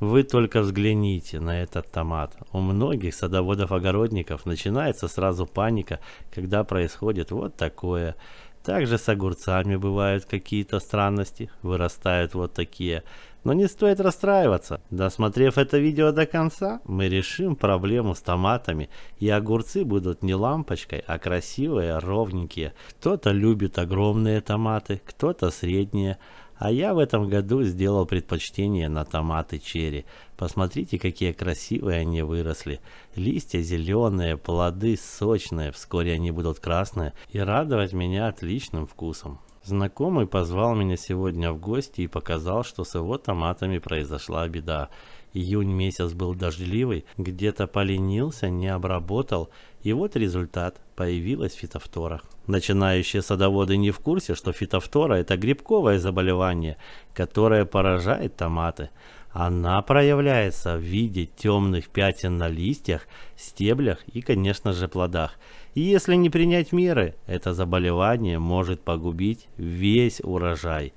Вы только взгляните на этот томат. У многих садоводов-огородников начинается сразу паника, когда происходит вот такое. Также с огурцами бывают какие-то странности, вырастают вот такие. Но не стоит расстраиваться. Досмотрев это видео до конца, мы решим проблему с томатами, и огурцы будут не лампочкой, а красивые, ровненькие. Кто-то любит огромные томаты, кто-то средние, а я в этом году сделал предпочтение на томаты черри. Посмотрите, какие красивые они выросли. Листья зеленые, плоды сочные, вскоре они будут красные и радовать меня отличным вкусом. Знакомый позвал меня сегодня в гости и показал, что с его томатами произошла беда. Июнь месяц был дождливый, где-то поленился, не обработал, и вот результат – появилась фитофтора. Начинающие садоводы не в курсе, что фитофтора – это грибковое заболевание, которое поражает томаты. Она проявляется в виде темных пятен на листьях, стеблях и, конечно же, плодах. И если не принять меры, это заболевание может погубить весь урожай.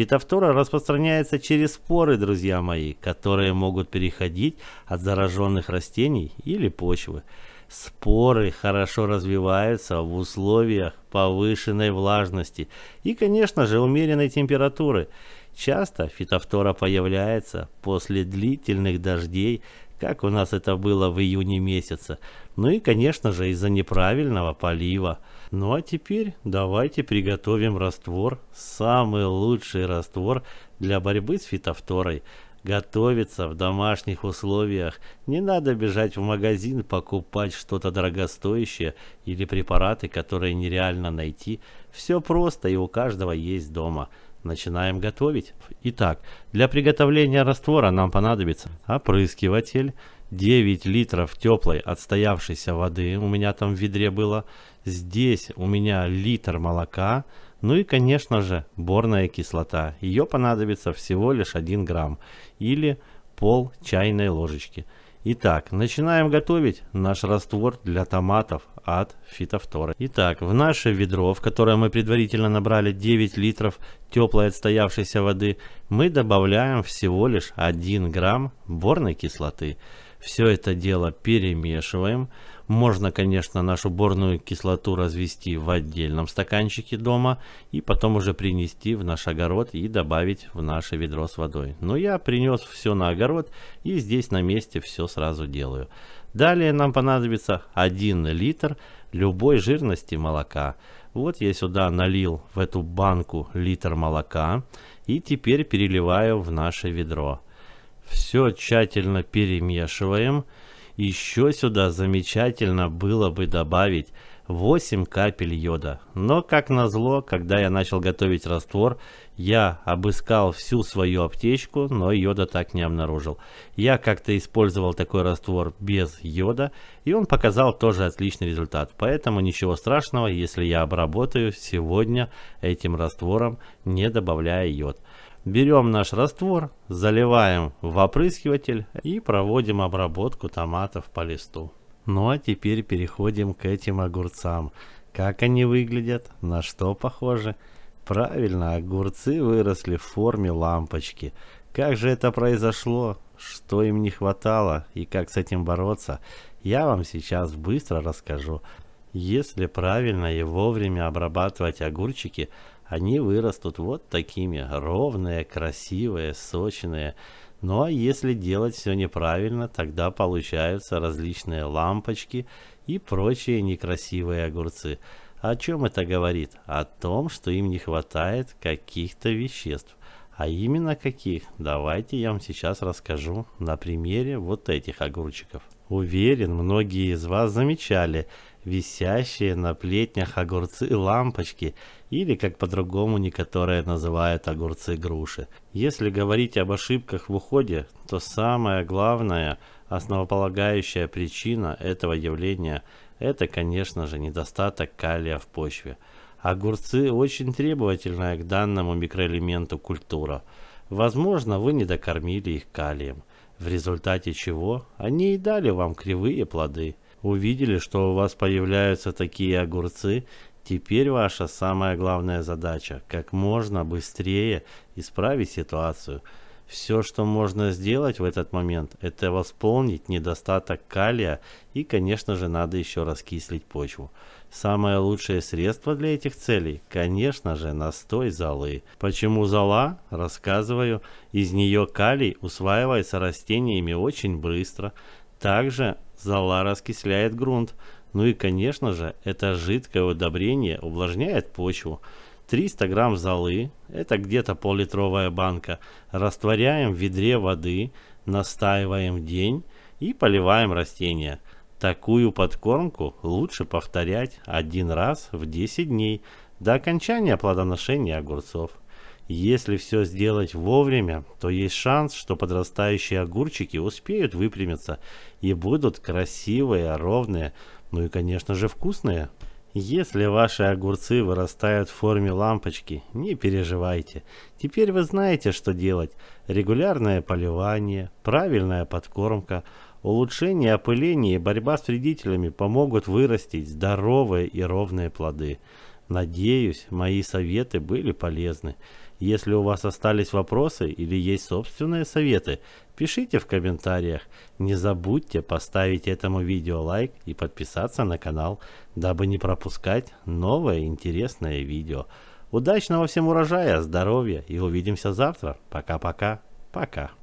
Фитофтора распространяется через споры, друзья мои, которые могут переходить от зараженных растений или почвы. Споры хорошо развиваются в условиях повышенной влажности и, конечно же, умеренной температуры. Часто фитофтора появляется после длительных дождей, как у нас это было в июне месяце. Ну и, конечно же, из-за неправильного полива. Ну а теперь давайте приготовим раствор, самый лучший раствор для борьбы с фитофторой. Готовиться в домашних условиях. Не надо бежать в магазин покупать что-то дорогостоящее или препараты, которые нереально найти. Все просто и у каждого есть дома. Начинаем готовить. Итак, для приготовления раствора нам понадобится опрыскиватель, 9 литров теплой отстоявшейся воды у меня там в ведре было. Здесь у меня литр молока. Ну и, конечно же, борная кислота. Ее понадобится всего лишь 1 грамм или пол чайной ложечки. Итак, начинаем готовить наш раствор для томатов от фитофторы. Итак, в наше ведро, в которое мы предварительно набрали 9 литров теплой отстоявшейся воды, мы добавляем всего лишь 1 грамм борной кислоты. Все это дело перемешиваем. Можно, конечно, нашу борную кислоту развести в отдельном стаканчике дома и потом уже принести в наш огород и добавить в наше ведро с водой. Но я принес все на огород и здесь на месте все сразу делаю. Далее нам понадобится 1 литр любой жирности молока. Вот я сюда налил в эту банку литр молока и теперь переливаю в наше ведро. Все тщательно перемешиваем. Перемешиваем. Еще сюда замечательно было бы добавить 8 капель йода. Но, как назло, когда я начал готовить раствор, я обыскал всю свою аптечку, но йода так не обнаружил. Я как-то использовал такой раствор без йода, и он показал тоже отличный результат. Поэтому ничего страшного, если я обработаю сегодня этим раствором, не добавляя йод. Берем наш раствор, заливаем в опрыскиватель и проводим обработку томатов по листу. Ну а теперь переходим к этим огурцам. Как они выглядят? На что похожи? Правильно, огурцы выросли в форме лампочки. Как же это произошло? Что им не хватало и как с этим бороться? Я вам сейчас быстро расскажу. Если правильно и вовремя обрабатывать огурчики, они вырастут вот такими, ровные, красивые, сочные. Ну а если делать все неправильно, тогда получаются различные лампочки и прочие некрасивые огурцы. О чем это говорит? О том, что им не хватает каких-то веществ. А именно каких? Давайте я вам сейчас расскажу на примере вот этих огурчиков. Уверен, многие из вас замечали висящие на плетнях огурцы и лампочки или, как по-другому некоторые называют огурцы груши. Если говорить об ошибках в уходе, то самая главная, основополагающая причина этого явления – это, конечно же, недостаток калия в почве. Огурцы очень требовательная к данному микроэлементу культура. Возможно, вы не докормили их калием в результате чего они и дали вам кривые плоды. Увидели, что у вас появляются такие огурцы, теперь ваша самая главная задача – как можно быстрее исправить ситуацию – все, что можно сделать в этот момент, это восполнить недостаток калия и, конечно же, надо еще раскислить почву. Самое лучшее средство для этих целей, конечно же, настой золы. Почему зола? Рассказываю. Из нее калий усваивается растениями очень быстро. Также зола раскисляет грунт. Ну и, конечно же, это жидкое удобрение увлажняет почву. 300 грамм золы, это где-то поллитровая банка, растворяем в ведре воды, настаиваем день и поливаем растения. Такую подкормку лучше повторять один раз в 10 дней до окончания плодоношения огурцов. Если все сделать вовремя, то есть шанс, что подрастающие огурчики успеют выпрямиться и будут красивые, ровные, ну и конечно же вкусные. Если ваши огурцы вырастают в форме лампочки, не переживайте. Теперь вы знаете, что делать. Регулярное поливание, правильная подкормка, улучшение опыления и борьба с вредителями помогут вырастить здоровые и ровные плоды. Надеюсь, мои советы были полезны. Если у вас остались вопросы или есть собственные советы, пишите в комментариях. Не забудьте поставить этому видео лайк и подписаться на канал, дабы не пропускать новое интересное видео. Удачного всем урожая, здоровья и увидимся завтра. Пока-пока. Пока. -пока. Пока.